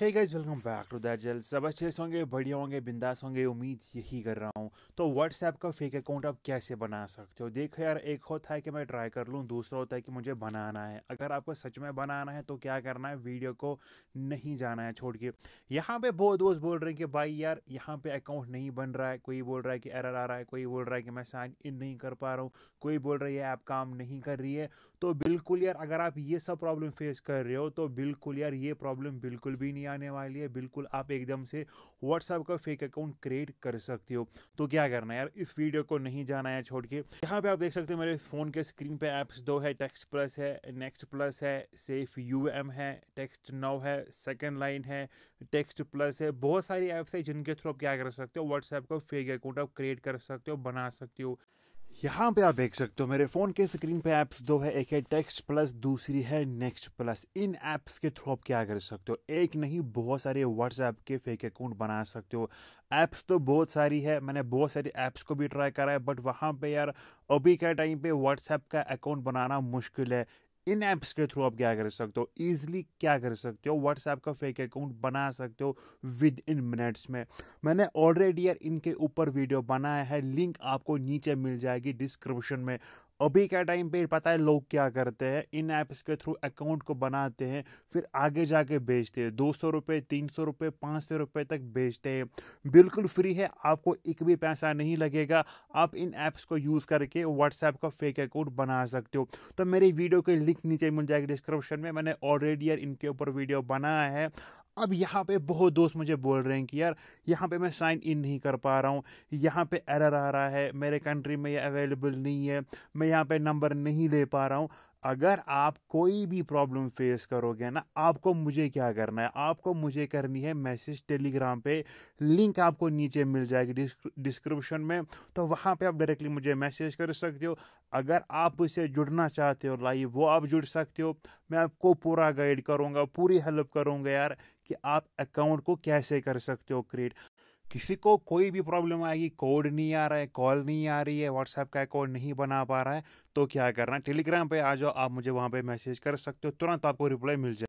hey guys welcome back to दैट जेल सब अच्छे से होंगे बढ़िया होंगे बिंदास होंगे उम्मीद यही कर रहा हूँ तो व्हाट्सएप का फेक अकाउंट आप कैसे बना सकते हो देखो यार एक होता है कि मैं ट्राई कर लूँ दूसरा होता है कि मुझे बनाना है अगर आपको सच में बनाना है तो क्या करना है वीडियो को नहीं जाना है छोड़ के यहाँ पर बहुत दोस्त बोल रहे हैं कि भाई यार यहाँ पर अकाउंट नहीं बन रहा है कोई बोल रहा है कि एरर आ रहा है कोई बोल रहा है कि मैं साइन इन नहीं कर पा रहा हूँ कोई बोल रही है ऐप काम नहीं कर रही है तो बिल्कुल यार अगर आप ये सब प्रॉब्लम फेस कर रहे हो तो बिल्कुल यार ये प्रॉब्लम बिल्कुल भी नहीं नहीं आने वाली है बिल्कुल आप एकदम से व्हाट्सएप का फेक अकाउंट क्रिएट कर सकते हो तो क्या करना है यार इस वीडियो को नहीं जाना है छोड़ के यहाँ पे आप देख सकते हो मेरे फ़ोन के स्क्रीन पे ऐप्स दो है टेक्स्ट प्लस है नेक्स्ट प्लस है सेफ यू है टेक्स्ट नाउ है सेकेंड लाइन है टेक्स्ट प्लस है बहुत सारी ऐप्स है जिनके थ्रू आप क्या कर सकते हो व्हाट्सएप का फेक अकाउंट आप क्रिएट कर सकते हो बना सकते हो यहाँ पे आप देख सकते हो मेरे फ़ोन के स्क्रीन पे ऐप्स दो है एक है टेक्स्ट प्लस दूसरी है नेक्स्ट प्लस इन ऐप्स के थ्रू आप क्या कर सकते हो एक नहीं बहुत सारे व्हाट्सएप के फेक अकाउंट बना सकते हो ऐप्स तो बहुत सारी है मैंने बहुत सारी ऐप्स को भी ट्राई करा है बट वहाँ पे यार अभी के टाइम पे व्हाट्सएप का अकाउंट बनाना मुश्किल है इन ऐप्स के थ्रू आप क्या कर सकते हो ईजिली क्या कर सकते हो व्हाट्सएप का फेक अकाउंट बना सकते हो विद इन मिनट्स में मैंने ऑलरेडी यार इनके ऊपर वीडियो बनाया है लिंक आपको नीचे मिल जाएगी डिस्क्रिप्शन में अभी का टाइम पे पता है लोग क्या करते हैं इन ऐप्स के थ्रू अकाउंट को बनाते हैं फिर आगे जाके बेचते हैं दो सौ रुपये तीन सौ रुपये पाँच सौ रुपये तक बेचते हैं बिल्कुल फ्री है आपको एक भी पैसा नहीं लगेगा आप इन ऐप्स को यूज़ करके व्हाट्सएप का फेक अकाउंट बना सकते हो तो मेरी वीडियो के लिंक नीचे मिल जाएगी डिस्क्रिप्शन में मैंने ऑलरेडी यार इनके ऊपर वीडियो बनाया है अब यहाँ पे बहुत दोस्त मुझे बोल रहे हैं कि यार यहाँ पे मैं साइन इन नहीं कर पा रहा हूँ यहाँ पे एरर आ रहा है मेरे कंट्री में ये अवेलेबल नहीं है मैं यहाँ पे नंबर नहीं ले पा रहा हूँ अगर आप कोई भी प्रॉब्लम फेस करोगे ना आपको मुझे क्या करना है आपको मुझे करनी है मैसेज टेलीग्राम पे लिंक आपको नीचे मिल जाएगी डिस्क्रिप्शन में तो वहाँ पे आप डायरेक्टली मुझे मैसेज कर सकते हो अगर आप उसे जुड़ना चाहते हो लाइव वो आप जुड़ सकते हो मैं आपको पूरा गाइड करूँगा पूरी हेल्प करूँगा यार कि आप अकाउंट को कैसे कर सकते हो क्रिएट किसी को कोई भी प्रॉब्लम आएगी कोड नहीं आ रहा है कॉल नहीं आ रही है व्हाट्सएप का कोड नहीं बना पा रहा है तो क्या करना टेलीग्राम पे आ जाओ आप मुझे वहाँ पे मैसेज कर सकते हो तुरंत आपको रिप्लाई मिल जाए